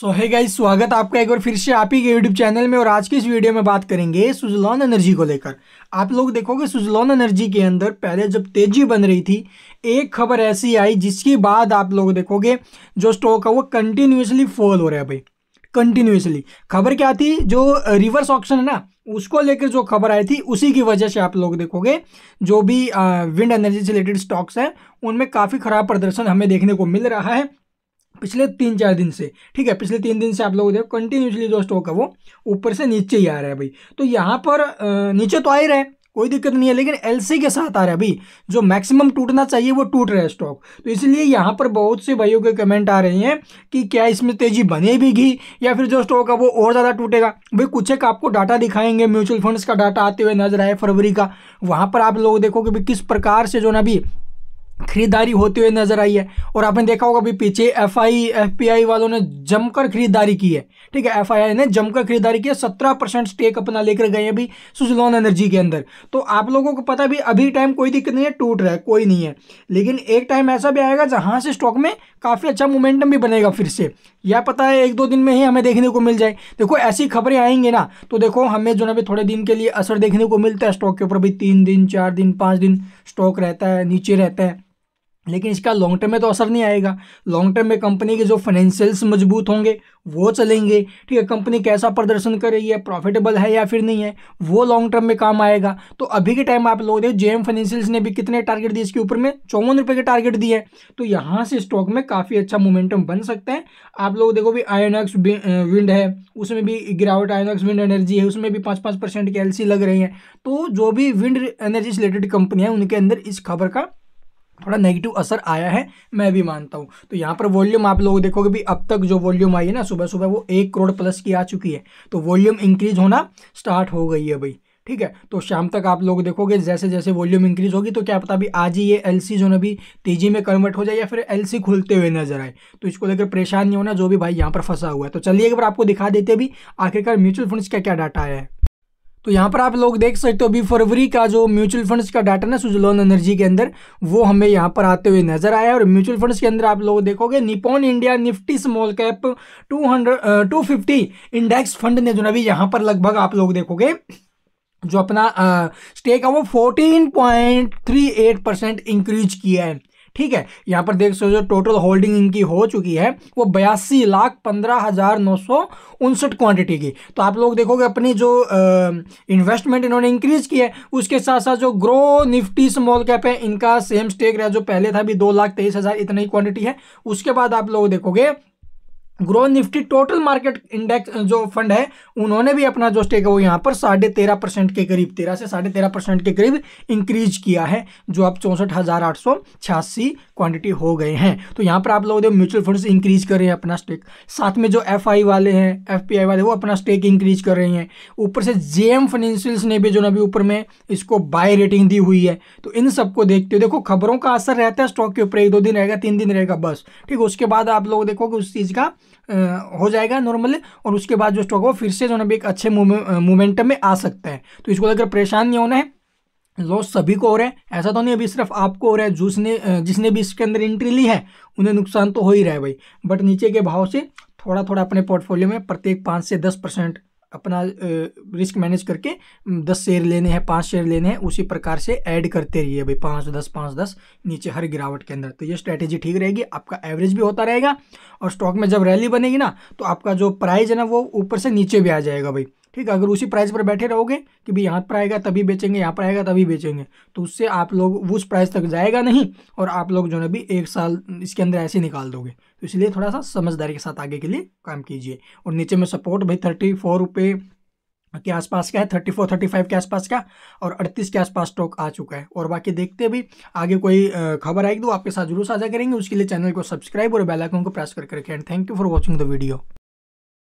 सो है गाइज स्वागत आपका एक बार फिर से आप ही के यूट्यूब चैनल में और आज की इस वीडियो में बात करेंगे सुजलॉन एनर्जी को लेकर आप लोग देखोगे सुजलॉन एनर्जी के अंदर पहले जब तेजी बन रही थी एक खबर ऐसी आई जिसके बाद आप लोग देखोगे जो स्टॉक है वो कंटिन्यूसली फॉल हो रहा है भाई कंटिन्यूसली खबर क्या थी जो रिवर्स ऑप्शन है ना उसको लेकर जो खबर आई थी उसी की वजह से आप लोग देखोगे जो भी विंड एनर्जी से रिलेटेड स्टॉक्स हैं उनमें काफ़ी खराब प्रदर्शन हमें देखने को मिल रहा है पिछले तीन चार दिन से ठीक है पिछले तीन दिन से आप लोग देखो कंटिन्यूसली जो स्टॉक है वो ऊपर से नीचे ही आ रहा है भाई तो यहाँ पर नीचे तो आ ही रहा है कोई दिक्कत नहीं है लेकिन एलसी के साथ आ रहा है अभी जो मैक्सिमम टूटना चाहिए वो टूट रहा है स्टॉक तो इसलिए यहाँ पर बहुत से भाइयों के कमेंट आ रहे हैं कि क्या इसमें तेजी बनेगी या फिर जो स्टॉक है वो और ज़्यादा टूटेगा भाई कुछ एक आपको डाटा दिखाएंगे म्यूचुअल फंड्स का डाटा आते हुए नजर आए फरवरी का वहाँ पर आप लोग देखो कि भाई किस प्रकार से जो ना अभी खरीदारी होती हुई नजर आई है और आपने देखा होगा अभी पीछे F I F P I वालों ने जमकर खरीदारी की है ठीक है एफ आई आई ने जमकर खरीदारी की है सत्रह परसेंट स्टेक अपना लेकर गए अभी सुजलॉन एनर्जी के अंदर तो आप लोगों को पता भी अभी टाइम कोई दिक्कत नहीं है टूट रहा है कोई नहीं है लेकिन एक टाइम ऐसा भी आएगा जहाँ से स्टॉक में काफ़ी अच्छा मोमेंटम भी बनेगा फिर से यह पता है एक दो दिन में ही हमें देखने को मिल जाए देखो ऐसी खबरें आएंगी ना तो देखो हमें जो ना भी थोड़े दिन के लिए असर देखने को मिलता है स्टॉक के ऊपर भी तीन दिन चार दिन पाँच दिन स्टॉक रहता है नीचे रहता है लेकिन इसका लॉन्ग टर्म में तो असर नहीं आएगा लॉन्ग टर्म में कंपनी के जो फाइनेंशियल्स मजबूत होंगे वो चलेंगे ठीक है कंपनी कैसा प्रदर्शन कर रही है प्रॉफिटेबल है या फिर नहीं है वो लॉन्ग टर्म में काम आएगा तो अभी के टाइम आप लोग देखो जेएम फाइनेंशियल्स ने भी कितने टारगेट दिए इसके ऊपर में चौवन रुपये के टारगेट दिए तो यहाँ से स्टॉक में काफ़ी अच्छा मोमेंटम बन सकते हैं आप लोग देखो भी आयोनक्स विंड है उसमें भी गिरावट आयोनक्स विंड एनर्जी है उसमें भी पाँच पाँच परसेंट की एल लग रही है तो जो भी विंड एनर्जी से रिलेटेड कंपनी है उनके अंदर इस खबर का थोड़ा नेगेटिव असर आया है मैं भी मानता हूँ तो यहाँ पर वॉल्यूम आप लोग देखोगे भी अब तक जो वॉल्यूम आई है ना सुबह सुबह वो एक करोड़ प्लस की आ चुकी है तो वॉल्यूम इंक्रीज होना स्टार्ट हो गई है भाई ठीक है तो शाम तक आप लोग देखोगे जैसे जैसे वॉल्यूम इंक्रीज होगी तो क्या पता अभी आज ही ये एल जो ना अभी तेजी में कन्वर्ट हो जाए या फिर एल खुलते हुए नजर आए तो इसको लेकर परेशान नहीं होना जो भी भाई यहाँ पर फंसा हुआ है तो चलिए एक बार आपको दिखा देते अभी आखिरकार म्यूचुअल फंड्स का क्या डाटा आया है तो यहाँ पर आप लोग देख सकते हो अभी फरवरी का जो म्यूचुअल फंड्स का डाटा ना सुजलोन एनर्जी के अंदर वो हमें यहाँ पर आते हुए नजर आया और म्यूचुअल फंड्स के अंदर आप लोग देखोगे Nippon India Nifty small cap two hundred two fifty index fund ने जो ना अभी यहाँ पर लगभग आप लोग देखोगे जो अपना स्टेक है वो fourteen point three eight percent increase किया है ठीक है यहाँ पर देख सकते हो टोटल होल्डिंग इनकी हो चुकी है वो बयासी लाख पंद्रह हज़ार नौ सौ उनसठ क्वान्टिटी की तो आप लोग देखोगे अपनी जो इन्वेस्टमेंट इन्होंने इंक्रीज की है उसके साथ साथ जो ग्रो निफ्टी स्मॉल कैप है इनका सेम स्टेक रहा जो पहले था भी दो लाख तेईस हज़ार इतना ही क्वान्टिटी है उसके बाद आप लोग देखोगे Groww Nifty total market index जो फंड है उन्होंने भी अपना जो स्टेक है वो यहाँ पर साढ़े तेरह परसेंट के करीब तेरह से साढ़े तेरह परसेंट के करीब इंक्रीज किया है जो अब चौंसठ हज़ार आठ सौ छियासी क्वान्टिटी हो गए हैं तो यहाँ पर आप लोग देखो म्यूचुअल फंड्स इंक्रीज कर रहे हैं अपना स्टेक साथ में जो एफ आई वाले हैं एफ पी आई वाले वो अपना स्टेक इंक्रीज कर रहे हैं ऊपर से जे एम फाइनेंशियल्स ने भी जो अभी ऊपर में इसको बाय रेटिंग दी हुई है तो इन सबको देखते हो देखो खबरों का असर रहता है स्टॉक के ऊपर एक दो दिन रहेगा तीन दिन रहेगा बस ठीक उसके बाद आप लोग देखो कि उस चीज़ का हो जाएगा नॉर्मल और उसके बाद जो स्टॉक है वो फिर से जो है एक अच्छे मोमेंटम में आ सकता है तो इसको अगर परेशान नहीं होना है लॉस सभी को हो रहा है ऐसा तो नहीं अभी सिर्फ आपको हो रहा है जिसने जिसने भी इसके अंदर एंट्री ली है उन्हें नुकसान तो हो ही रहा है भाई बट नीचे के भाव से थोड़ा थोड़ा अपने पोर्टफोलियो में प्रत्येक पाँच से दस परसेंट अपना रिस्क मैनेज करके दस शेयर लेने हैं पाँच शेयर लेने हैं उसी प्रकार से ऐड करते रहिए भाई पाँच दस पाँच दस नीचे हर गिरावट के अंदर तो ये स्ट्रैटेजी ठीक रहेगी आपका एवरेज भी होता रहेगा और स्टॉक में जब रैली बनेगी ना तो आपका जो प्राइस है ना वो ऊपर से नीचे भी आ जाएगा भाई ठीक है अगर उसी प्राइस पर बैठे रहोगे कि भाई यहाँ पर आएगा तभी बेचेंगे यहाँ पर आएगा तभी बेचेंगे तो उससे आप लोग उस प्राइस तक जाएगा नहीं और आप लोग जो है भी एक साल इसके अंदर ऐसे निकाल दोगे तो इसलिए थोड़ा सा समझदारी के साथ आगे के लिए काम कीजिए और नीचे में सपोर्ट भाई थर्टी फोर रुपये के आसपास का है थर्टी फोर थर्टी फाइव के आसपास का और अड़तीस के आसपास स्टॉक आ चुका है और बाकी देखते भी आगे कोई खबर आएगी तो आपके साथ जरूर साझा करेंगे उसके लिए चैनल को सब्सक्राइब और बेल आइकन को प्रेस करके and thank you for watching the video